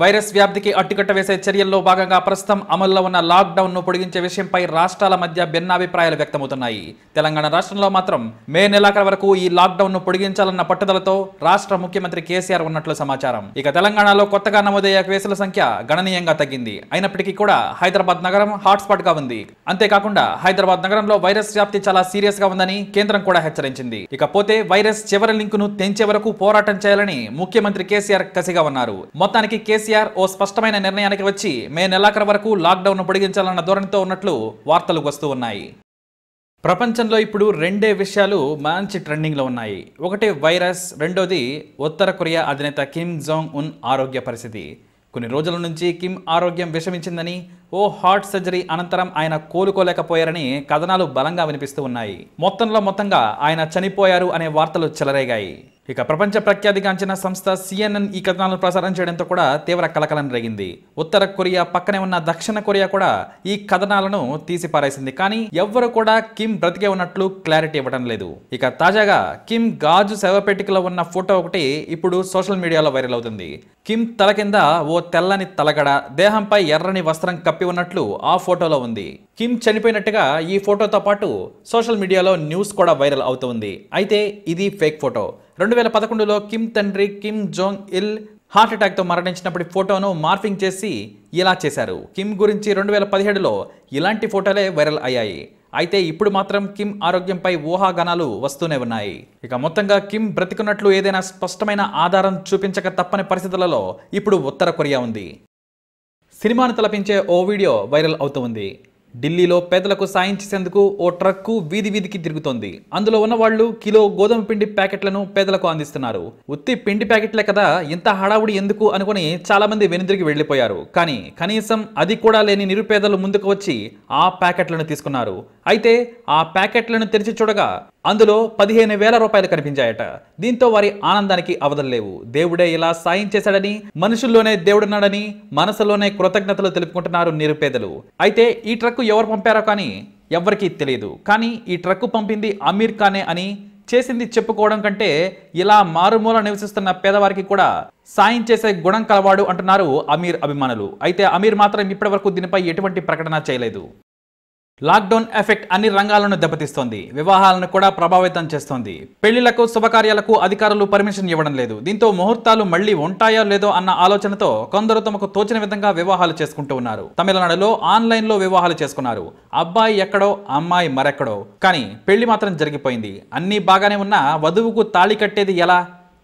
virus వ్యాప్తికి అట్టుకట్ట వేసే చర్యల్లో భాగంగా ప్రస్తుతం అమల్లో ఉన్న ను పొడిగించే విషయంపై రాష్ట్రాల మధ్య భిన్నాభిప్రాయాలు వ్యక్తమవుతున్నాయి తెలంగాణ రాష్ట్రంలో మాత్రం మే నెలాఖరు వరకు ఈ ను పొడిగించాలన్న పట్టుదలతో రాష్ట్ర ముఖ్యమంత్రి కేసీఆర్ ఉన్నట్లు సమాచారం ఇక తెలంగాణలో కొత్తగా నమోదయ్యే కేసుల సంఖ్య గణనీయంగా తగ్గింది అయినప్పటికీ కూడా హైదరాబాద్ నగరం గా ఉంది అంతేకాకుండా హైదరాబాద్ నగరంలో వైరస్ వ్యాప్తి చాలా సీరియస్ గా ఉందని కేంద్రం కూడా హెచ్చరించింది ఇకపోతే వైరస్ చివరి లింకును తెంచే వరకు పోరాటం చేయాలని ముఖ్యమంత్రి కేసీఆర్ కసిగా ఉన్నారు మొత్తానికి కేసీఆర్ కేసీఆర్ ఓ స్పష్టమైన నిర్ణయానికి వచ్చి మే నెలాఖరు వరకు లాక్డౌన్ను పొడిగించాలన్న ధోరణితో ఉన్నట్లు వార్తలు వస్తూ ఉన్నాయి ప్రపంచంలో ఇప్పుడు రెండే విషయాలు మంచి ట్రెండింగ్లో ఉన్నాయి ఒకటి వైరస్ రెండోది ఉత్తర కొరియా అధినేత కిమ్ జాంగ్ ఉన్ ఆరోగ్య పరిస్థితి కొన్ని రోజుల నుంచి కిమ్ ఆరోగ్యం విషమించిందని ఓ హార్ట్ సర్జరీ అనంతరం ఆయన కోలుకోలేకపోయారని కథనాలు బలంగా వినిపిస్తూ ఉన్నాయి మొత్తంలో మొత్తంగా ఆయన చనిపోయారు అనే వార్తలు చెలరేగాయి ఇక ప్రపంచ ప్రఖ్యాతిగాంచిన సంస్థ సిఎన్ఎన్ ఈ కథనాలను ప్రసారం చేయడంతో కూడా తీవ్ర కలకలం రేగింది ఉత్తర కొరియా పక్కనే ఉన్న దక్షిణ కొరియా కూడా ఈ కథనాలను తీసిపారేసింది కానీ ఎవ్వరు కూడా కిమ్ బ్రతికే ఉన్నట్లు క్లారిటీ ఇవ్వడం లేదు ఇక తాజాగా కిమ్ గాజు శవపేటికలో ఉన్న ఫోటో ఒకటి ఇప్పుడు సోషల్ మీడియాలో వైరల్ అవుతుంది కిమ్ తల కింద ఓ తెల్లని తలగడ దేహంపై ఎర్రని వస్త్రం కప్పి కప్పి ఉన్నట్లు ఆ ఫోటోలో ఉంది కిమ్ చనిపోయినట్టుగా ఈ ఫోటోతో పాటు సోషల్ మీడియాలో న్యూస్ కూడా వైరల్ అవుతుంది అయితే ఇది ఫేక్ ఫోటో రెండు వేల పదకొండులో కిమ్ తండ్రి కిమ్ జోంగ్ ఇల్ హార్ట్ అటాక్తో మరణించినప్పటి ఫోటోను మార్ఫింగ్ చేసి ఇలా చేశారు కిమ్ గురించి రెండు వేల పదిహేడులో ఇలాంటి ఫోటోలే వైరల్ అయ్యాయి అయితే ఇప్పుడు మాత్రం కిమ్ ఆరోగ్యంపై ఊహాగానాలు వస్తూనే ఉన్నాయి ఇక మొత్తంగా కిమ్ బ్రతికున్నట్లు ఏదైనా స్పష్టమైన ఆధారం చూపించక తప్పని పరిస్థితులలో ఇప్పుడు ఉత్తర కొరియా ఉంది సినిమాను తలపించే ఓ వీడియో వైరల్ అవుతోంది ఢిల్లీలో పేదలకు సాయం చేసేందుకు ఓ ట్రక్కు వీధి వీధికి తిరుగుతోంది అందులో ఉన్న కిలో గోధుమ పిండి ప్యాకెట్లను పేదలకు అందిస్తున్నారు ఉత్తి పిండి ప్యాకెట్లే కదా ఇంత హడావుడి ఎందుకు అనుకుని చాలామంది వెనుదిరిగి వెళ్ళిపోయారు కానీ కనీసం అది కూడా లేని నిరుపేదలు ముందుకు వచ్చి ఆ ప్యాకెట్లను తీసుకున్నారు అయితే ఆ ప్యాకెట్లను తెరిచి చూడగా అందులో పదిహేను వేల రూపాయలు కనిపించాయట దీంతో వారి ఆనందానికి లేవు దేవుడే ఇలా సాయం చేశాడని మనుషుల్లోనే దేవుడున్నాడని మనసులోనే కృతజ్ఞతలు తెలుపుకుంటున్నారు నిరుపేదలు అయితే ఈ ట్రక్కు ఎవరు పంపారో కానీ ఎవరికీ తెలియదు కానీ ఈ ట్రక్కు పంపింది అమీర్ ఖానే అని చేసింది చెప్పుకోవడం కంటే ఇలా మారుమూల నివసిస్తున్న పేదవారికి కూడా సాయం చేసే గుణం కలవాడు అంటున్నారు అమీర్ అభిమానులు అయితే అమీర్ మాత్రం ఇప్పటి వరకు దీనిపై ఎటువంటి ప్రకటన చేయలేదు లాక్డౌన్ ఎఫెక్ట్ అన్ని రంగాలను దెబ్బతీస్తోంది వివాహాలను కూడా ప్రభావితం చేస్తోంది పెళ్లిలకు శుభకార్యాలకు అధికారులు పర్మిషన్ ఇవ్వడం లేదు దీంతో ముహూర్తాలు మళ్లీ ఉంటాయో లేదో అన్న ఆలోచనతో కొందరు తమకు తోచిన విధంగా వివాహాలు చేసుకుంటూ ఉన్నారు తమిళనాడులో ఆన్లైన్లో వివాహాలు చేసుకున్నారు అబ్బాయి ఎక్కడో అమ్మాయి మరెక్కడో కానీ పెళ్లి మాత్రం జరిగిపోయింది అన్ని బాగానే ఉన్నా వధువుకు తాళి కట్టేది ఎలా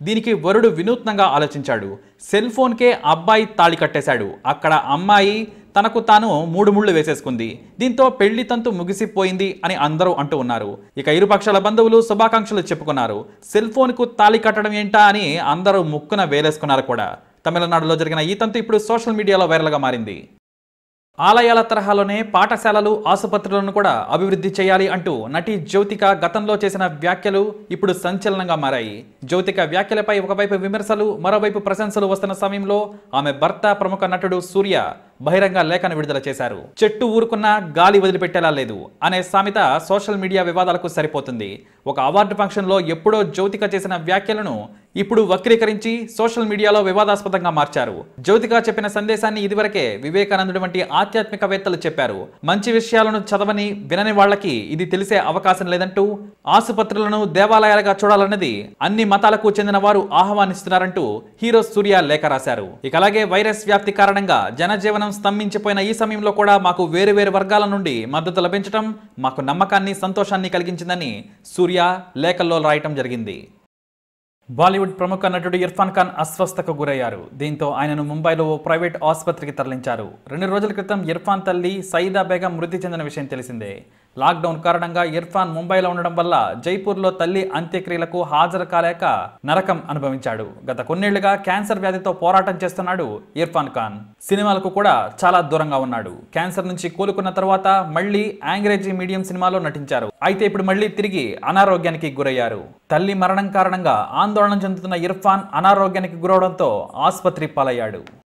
దీనికి వరుడు వినూత్నంగా ఆలోచించాడు సెల్ ఫోన్కే అబ్బాయి తాళి కట్టేశాడు అక్కడ అమ్మాయి తనకు తాను మూడు ముళ్ళు వేసేసుకుంది దీంతో పెళ్లి తంతు ముగిసిపోయింది అని అందరూ అంటూ ఉన్నారు ఇక ఇరుపక్షాల బంధువులు శుభాకాంక్షలు చెప్పుకున్నారు సెల్ ఫోన్కు తాళి కట్టడం ఏంటా అని అందరూ ముక్కున వేలేసుకున్నారు కూడా తమిళనాడులో జరిగిన ఈ తంతు ఇప్పుడు సోషల్ మీడియాలో వైరల్గా మారింది ఆలయాల తరహాలోనే పాఠశాలలు ఆసుపత్రులను కూడా అభివృద్ధి చేయాలి అంటూ నటి జ్యోతిక గతంలో చేసిన వ్యాఖ్యలు ఇప్పుడు సంచలనంగా మారాయి జ్యోతిక వ్యాఖ్యలపై ఒకవైపు విమర్శలు మరోవైపు ప్రశంసలు వస్తున్న సమయంలో ఆమె భర్త ప్రముఖ నటుడు సూర్య బహిరంగ లేఖను విడుదల చేశారు చెట్టు ఊరుకున్నా గాలి వదిలిపెట్టేలా లేదు అనే సామెత సోషల్ మీడియా వివాదాలకు సరిపోతుంది ఒక అవార్డు ఫంక్షన్లో ఎప్పుడో జ్యోతిక చేసిన వ్యాఖ్యలను ఇప్పుడు వక్రీకరించి సోషల్ మీడియాలో వివాదాస్పదంగా మార్చారు జ్యోతిక చెప్పిన సందేశాన్ని ఇదివరకే వివేకానందుడు వంటి ఆధ్యాత్మికవేత్తలు చెప్పారు మంచి విషయాలను చదవని వినని వాళ్లకి ఇది తెలిసే అవకాశం లేదంటూ ఆసుపత్రులను దేవాలయాలుగా చూడాలన్నది అన్ని మతాలకు చెందిన వారు ఆహ్వానిస్తున్నారంటూ హీరో సూర్య లేఖ రాశారు ఇక అలాగే వైరస్ వ్యాప్తి కారణంగా జనజీవనం స్తంభించిపోయిన ఈ సమయంలో కూడా మాకు వేరువేరు వర్గాల నుండి మద్దతు లభించడం మాకు నమ్మకాన్ని సంతోషాన్ని కలిగించిందని సూర్య లేఖల్లో రాయటం జరిగింది బాలీవుడ్ ప్రముఖ నటుడు ఇర్ఫాన్ ఖాన్ అస్వస్థకు గురయ్యారు దీంతో ఆయనను ముంబైలో ఓ ప్రైవేట్ ఆసుపత్రికి తరలించారు రెండు రోజుల క్రితం ఇర్ఫాన్ తల్లి సయీదా బేగం మృతి చెందిన విషయం తెలిసిందే లాక్డౌన్ కారణంగా ఇర్ఫాన్ ముంబైలో ఉండడం వల్ల జైపూర్లో తల్లి అంత్యక్రియలకు హాజరు కాలేక నరకం అనుభవించాడు గత కొన్నేళ్లుగా క్యాన్సర్ వ్యాధితో పోరాటం చేస్తున్నాడు ఇర్ఫాన్ ఖాన్ సినిమాలకు కూడా చాలా దూరంగా ఉన్నాడు క్యాన్సర్ నుంచి కోలుకున్న తర్వాత మళ్లీ యాంగ్రేజీ మీడియం సినిమాలో నటించారు అయితే ఇప్పుడు మళ్లీ తిరిగి అనారోగ్యానికి గురయ్యారు తల్లి మరణం కారణంగా ఆందోళన చెందుతున్న ఇర్ఫాన్ అనారోగ్యానికి గురవడంతో ఆసుపత్రి పాలయ్యాడు